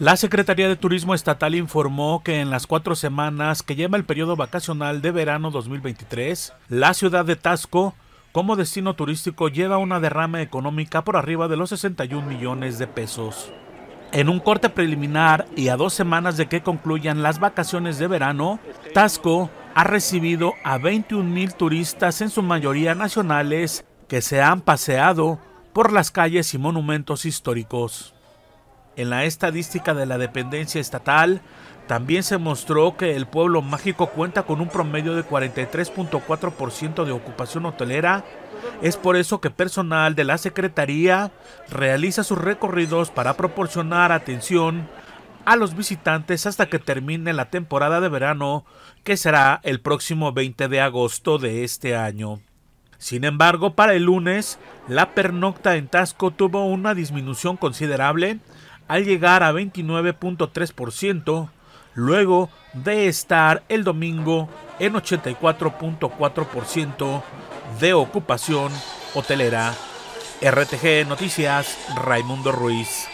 La Secretaría de Turismo Estatal informó que en las cuatro semanas que lleva el periodo vacacional de verano 2023, la ciudad de Tasco, como destino turístico, lleva una derrama económica por arriba de los 61 millones de pesos. En un corte preliminar y a dos semanas de que concluyan las vacaciones de verano, Tasco ha recibido a 21 mil turistas, en su mayoría nacionales, que se han paseado por las calles y monumentos históricos. En la estadística de la dependencia estatal, también se mostró que el pueblo mágico cuenta con un promedio de 43.4% de ocupación hotelera. Es por eso que personal de la Secretaría realiza sus recorridos para proporcionar atención a los visitantes hasta que termine la temporada de verano, que será el próximo 20 de agosto de este año. Sin embargo, para el lunes, la pernocta en Tasco tuvo una disminución considerable, al llegar a 29.3%, luego de estar el domingo en 84.4% de ocupación hotelera. RTG Noticias, Raimundo Ruiz.